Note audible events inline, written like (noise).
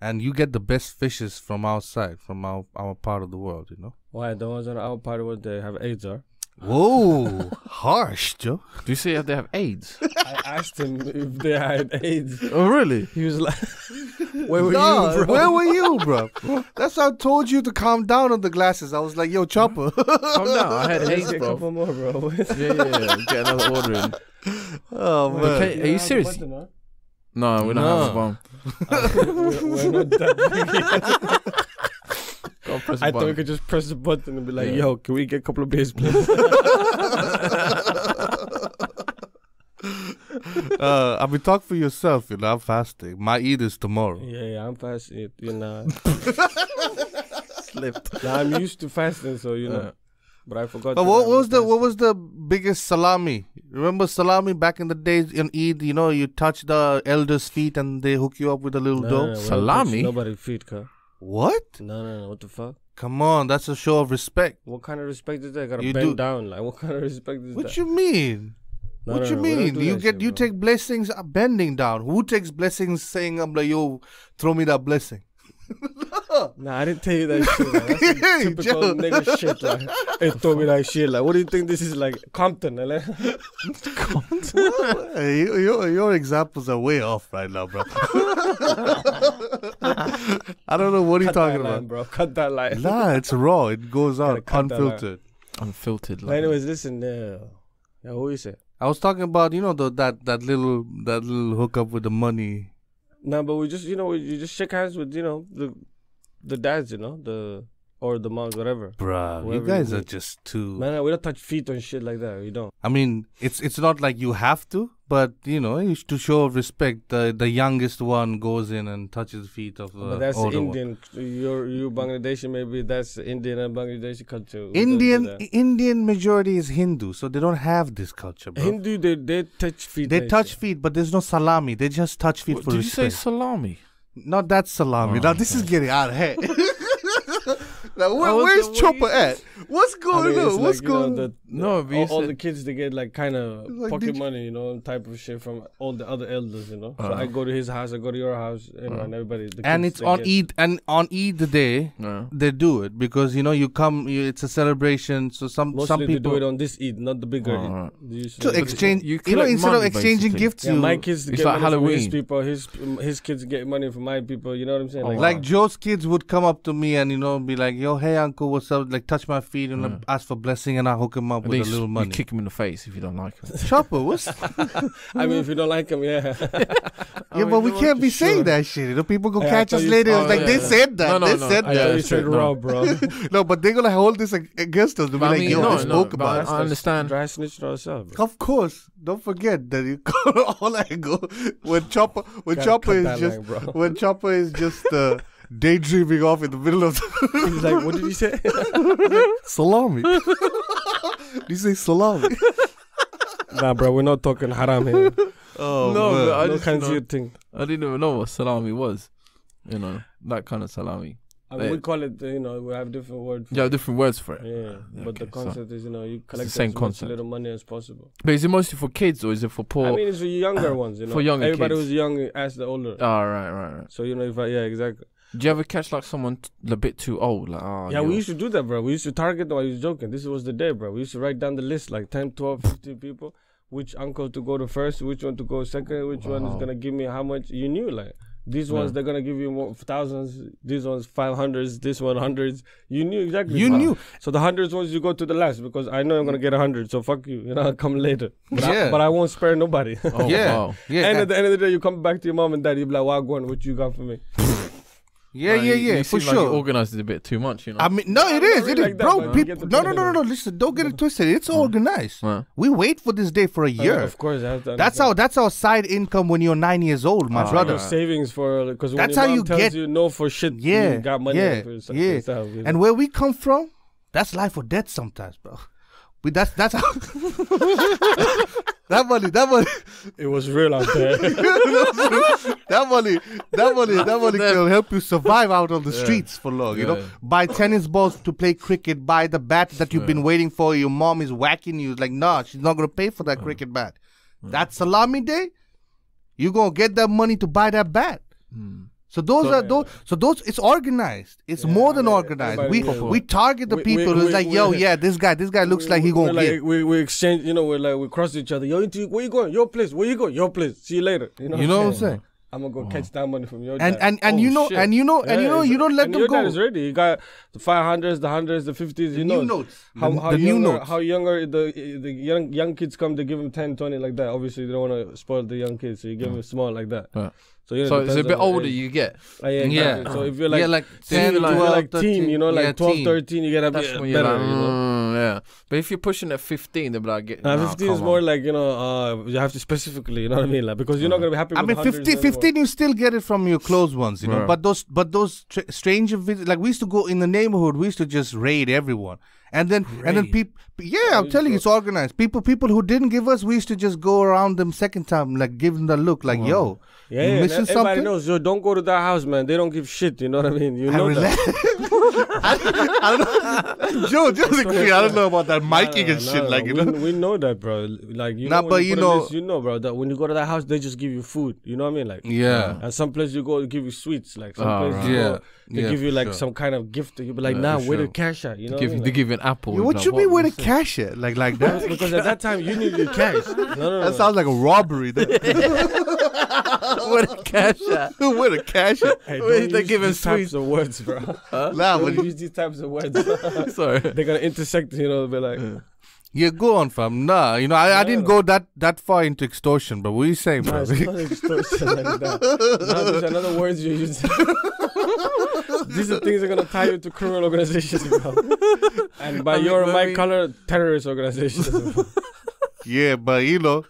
and you get the best fishes from outside, from our, our part of the world, you know. Why the ones on our part of the world they have AIDS are? Whoa, harsh, Joe. Do you say if they have AIDS? (laughs) I asked him if they had AIDS. Oh, really? He was like, (laughs) "Where were no, you, bro? Where were you, bro? (laughs) That's how I told you to calm down on the glasses. I was like, "Yo, chopper, calm down. I had AIDS, bro. A couple more, bro. yeah, yeah, yeah. Get another order in. Oh man, okay, are you serious? No, we don't No. have a bomb. Uh, (laughs) we're, we're not (laughs) (laughs) that big. thought we could just press the button and be like, Yeah. "Yo, can we get a couple of beers, please?" uh, I mean, talk for yourself. You know, I'm fasting. My eat is tomorrow. yeah, yeah, I'm fasting. You know, Slipped. I'm used to fasting, so you know. But I forgot. But what was the what was the biggest salami Remember salami back in the days in Eid? You know, you touch the elder's feet and they hook you up with a little no, dough. No, no, salami. Nobody feet, What? No, no, no. What the fuck? Come on, that's a show of respect. What kind of respect is that? gotta you bend do... down. Like, what kind of respect is what that? What you mean? No, what no, you no, mean? Do you get shit, you take blessings uh, bending down. Who takes blessings saying, "I'm like, yo, throw me that blessing"? (laughs) nah, I didn't tell you that shit. Like, that's (laughs) typical nigga shit. Like, it (laughs) told me like shit. Like, what do you think this is like? Compton, like? Compton. Well, hey, your, your examples are way off right now, bro. I don't know what you're talking line, about, bro. Cut that line. Nah, it's raw. It goes out unfiltered. Unfiltered. Like, anyways, listen. Uh, yeah, what you say? I was talking about you know the, that that little that little hookup with the money no, but we just you know we, you just shake hands with you know the the dads you know the or the monks, whatever. Bruh, you guys you are just too. Man, we don't touch feet and shit like that. We don't. I mean, it's it's not like you have to, but you know, to show respect, the the youngest one goes in and touches feet of the but that's older Indian. You're you Bangladeshi, maybe that's Indian and Bangladeshi culture. Indian Indian majority is Hindu, so they don't have this culture. Bro. Hindu, they they touch feet. They touch feet, but there's no salami. They just touch feet what, for did respect. Did you say salami? Not that salami. Oh, now this is getting out of hand. (laughs) Like, where, where's Chopper at? What's going I mean, on? What's going? no, all, all, the kids they get like kind of like, pocket money, you know, type of shit from all the other elders, you know. Uh -huh. So uh-huh. I go to his house, I go to your house, you know, uh -huh. and uh-huh. everybody. and it's on get... Eid, and on Eid day uh -huh. they do it because you know you come, you, it's a celebration. So some Mostly some people do it on this Eid, not the bigger Eid. Uh-huh. To exchange, you, you know, instead money, of exchanging basically. gifts, yeah, you, my kids it's get like money Halloween. his people, his his kids get money from my people. You know what I'm saying? Oh, like, Joe's kids would come up to me and you know be like, yo, hey uncle, what's up? Like touch my feet and mm. ask for blessing, and I hook him up with a little money. You kick him in the face if you don't like him. (laughs) Chopper, what's? (laughs) I mean, if you don't like him, yeah. (laughs) yeah, I mean, but we can't be saying that shit. The people gonna catch us later. Oh, like yeah, they said that. No, no, they no, said I that. You said no. raw, bro. no, but they're gonna hold this against us. They'll be like, yo, no, they spoke about. it. I understand. Dry snitch to ourselves. Of course. Don't forget that you call all angle when Chopper when Chopper is just when Chopper is just daydreaming off in the middle of the (laughs) He's like, what did you say? (laughs) salami. did (laughs) you say salami? nah, bro, we're not talking haram here. Oh, no, man. I no kind of thing. I didn't even know what salami was. You know, that kind of salami. I mean, we eh. call it, you know, we have different words. Yeah, different words for it. Yeah, ah, okay, but the concept so is, you know, you collect same as concept. much little money as possible. But is it mostly for kids or is it for poor? I mean, it's for younger (coughs) ones, you know. For younger Everybody kids. who's young asks the older. Oh, right, right, right. So, you know, if I, yeah, exactly. Do you ever catch like someone a bit too old? Like, oh, yeah, yo. we used to do that, bro. We used to target. them. I was joking. This was the day, bro. We used to write down the list like 10, 12, 15 people. Which uncle to go to first? Which one to go second? Which wow. one is gonna give me how much? You knew like these ones yeah. they're gonna give you more, thousands. These ones five hundreds. This one hundreds. You knew exactly. You wow. knew. So the hundreds ones you go to the last because I know I'm gonna get a hundred. So fuck you. You know I'll (laughs) come later. But, yeah. I, but I won't spare nobody. Oh, yeah. Wow. Yeah. And at the end of the day, you come back to your mom and dad. You be like, "Wow, Gwen, what you got for me?" Yeah, like, yeah, yeah, you for sure. Like organized it a bit too much, you know. I mean, no, it is, it is, like bro. That, people, no, no, no, no, no. Listen, don't get it twisted. It's organized. We wait for this day for a uh, year. of course, that's how that's our side income when you're nine years old, my ah, brother. Savings for because that's how you get you know for shit. Yeah, got money. Yeah, yeah. And where we come from, that's life or death sometimes, bro. We, that's that's how (laughs) (laughs) That money, that money. (laughs) It was real out there. (laughs) that money, that money, that money will help you survive out on the yeah. streets for long. Yeah. You know, buy tennis balls to play cricket. Buy the bat that you've been waiting for. Your mom is whacking you. Like, nah, she's not gonna pay for that cricket bat. That salami day, you gonna get that money to buy that bat. Mm. So those so, are those. Yeah. So those. It's organized. It's yeah, more than organized. We we target the we, people we, who's we, like, yo, yeah, this guy, this guy (laughs) looks like he gonna like, get. We we exchange. You know, we're like we cross each other. Yo, where you going? Your place. Where you going? Your place. See you later. You know. You know what I'm saying? I'm gonna go wow. catch that money from your dad. And and, and oh, you know and you know yeah, and you know you don't let them your go. Your dad is ready. You got the five hundreds, the hundreds, the fifties. You know How the, how the younger, new notes. How younger the the young young kids come, to give them 10, 20 like that. Obviously, they don't want to spoil the young kids, so you give yeah. them small like that. Yeah. So, you know, so it's a bit older age. you get. Uh, yeah, exactly. yeah. So if you're like, yeah, like 10, you're like, 12, 13, you know, like yeah, 12, 13, you get a bit better. Like, you know? Mm, yeah. But if you're pushing at 15, they they're like, nah, 15 is more on. like, you know, uh, you have to specifically, you know what I mean? Like, because you're not uh-huh. going to be happy I mean, 50, then you still get it from your close ones, you know. But those, but those tr- stranger visits, like we used to go in the neighborhood, we used to just raid everyone, and then Great. and then people yeah i'm telling you it's organized people people who didn't give us we used to just go around them second time like give them the look like wow. yo yeah, you yeah, missing everybody something? knows yo don't go to that house man they don't give shit you know what i mean you know (laughs) I that. I, I don't know joe just agree i don't know about that miking nah, nah, and shit nah, like you we, know we know that bro like you nah, know but you, you know list, you know bro that when you go to that house they just give you food you know what i mean like yeah and some place you go they give you sweets like some oh, ah, place right. you yeah. go, they yeah, give you like sure. some kind of gift you be like nah where the cash at you know they give you an Apple. Yeah, what like, should what we way to cash it like like that? (laughs) because at that time you needed (laughs) cash. No, no, that sounds like a robbery. Then. what a cash it? what a cash it? Hey, don't they giving these types of words, bro. Huh? Nah, don't use these types of words. Sorry, they're gonna intersect. You know, be like. Yeah. Yeah, go on, fam. Nah, you know, I, no. I didn't go that that far into extortion, but what are you saying, bro? No, it's not extortion like that. No, there's another words you're using. (laughs) (laughs) These are things are gonna tie you to criminal organizations, bro. And by I mean, your my color terrorist organizations, (laughs) Yeah, but you know,